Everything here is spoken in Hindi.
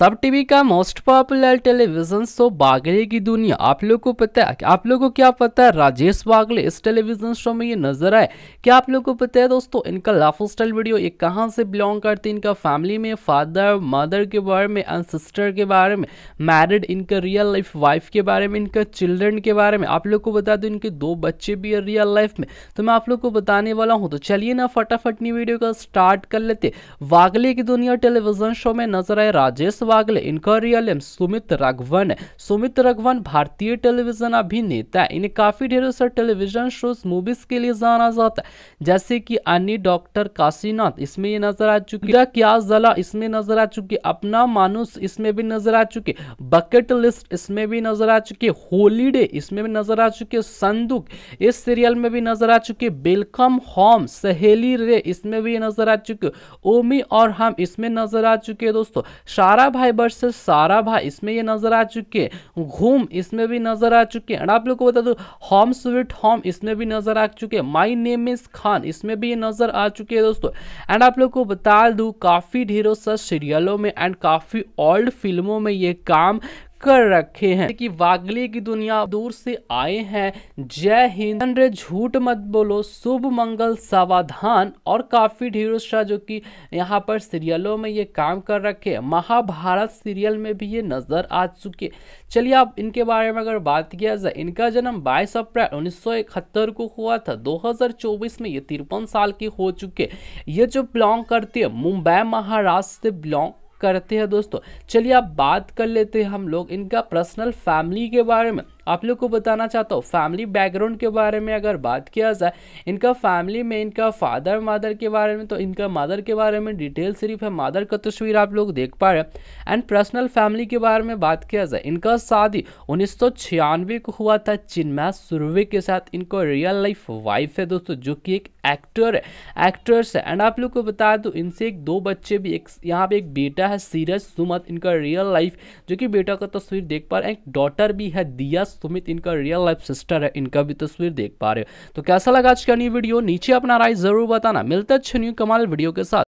सब टीवी का most popular television show Wagle Ki Duniya आप लोग को पता है आप लोगों को क्या पता है राजेश बागले इस टेलीविजन शो में ये नजर आए क्या आप लोगों को पता है दोस्तों इनका लाइफ स्टाइल वीडियो ये कहाँ से बिलोंग करते हैं इनका फैमिली में फादर मदर के बारे में एंड सिस्टर के बारे में मैरिड इनका रियल लाइफ वाइफ के बारे में इनका चिल्ड्रन के बारे में आप लोग को बता दो इनके दो बच्चे भी है रियल लाइफ में तो मैं आप लोग को बताने वाला हूँ तो चलिए ना फटाफट नी वीडियो का स्टार्ट कर लेते वागले की दुनिया टेलीविजन शो में नजर आए राजेश ಆಗಲೇ इनकर एम सुमित रघवन सुमित रघवन भारतीय टेलीविजन अभिनेता इन्हें काफी ढेरों सारे टेलीविजन शोज मूवीज के लिए जाना जाता है जैसे कि अन्य डॉक्टर काशीनाथ इसमें ये नजर आ चुकी है क्या जला इसमें नजर आ चुकी अपना मानुस इसमें भी नजर आ चुके बकेट लिस्ट इसमें भी नजर आ चुके होलीडे इसमें भी नजर आ चुके संदूक इस सीरियल में भी नजर आ चुके वेलकम होम सहेली रे इसमें भी नजर आ चुके ओमी और हम इसमें नजर आ चुके दोस्तों सारा भाई वर्सेस सारा भाई इसमें ये नजर आ चुके घूम इसमें भी नजर आ चुके हैं आप लोग को बता दो होम स्वीट होम इसमें भी नजर आ चुके हैं माई नेम इज खान इसमें भी ये नजर आ चुके हैं दोस्तों एंड आप लोग को बता दू काफ़ी ढेरों सर सीरियलों में एंड काफ़ी ओल्ड फिल्मों में ये काम कर रखे हैं कि वागले की दुनिया दूर से आए हैं जय हिंद झूठ मत बोलो शुभ मंगल सावधान और काफी ढेरों शाह जो कि यहाँ पर सीरियलों में ये काम कर रखे महाभारत सीरियल में भी ये नजर आ चुके चलिए अब इनके बारे में अगर बात किया जाए इनका जन्म 22 अप्रैल उन्नीस को हुआ था 2024 में ये तिरपन साल के हो चुके ये जो बिलोंग करते हैं मुंबई महाराष्ट्र से बिलोंग करते हैं दोस्तों चलिए आप बात कर लेते हैं हम लोग इनका पर्सनल फैमिली के बारे में आप लोग को बताना चाहता हूँ फैमिली बैकग्राउंड के बारे में अगर बात किया जाए इनका फैमिली में इनका फादर मदर के बारे में तो इनका मदर के बारे में डिटेल सिर्फ है मदर का तस्वीर आप लोग देख पा रहे हैं एंड पर्सनल फैमिली के बारे में बात किया जाए इनका शादी उन्नीस को हुआ था चिन्मा सुरवे के साथ इनको रियल लाइफ वाइफ है दोस्तों जो कि एक एक्टर है एक्ट्रेस है एंड आप लोग को बता दो इनसे एक दो बच्चे भी एक यहाँ पे एक बेटा है सीरज सुमत इनका रियल लाइफ जो कि बेटा का तस्वीर देख पा रहे हैं एक डॉटर भी है दिया सुमित इनका रियल लाइफ सिस्टर है इनका भी तस्वीर देख पा रहे हो तो कैसा लगा आज का न्यू वीडियो नीचे अपना राय जरूर बताना मिलता अच्छे न्यू कमाल वीडियो के साथ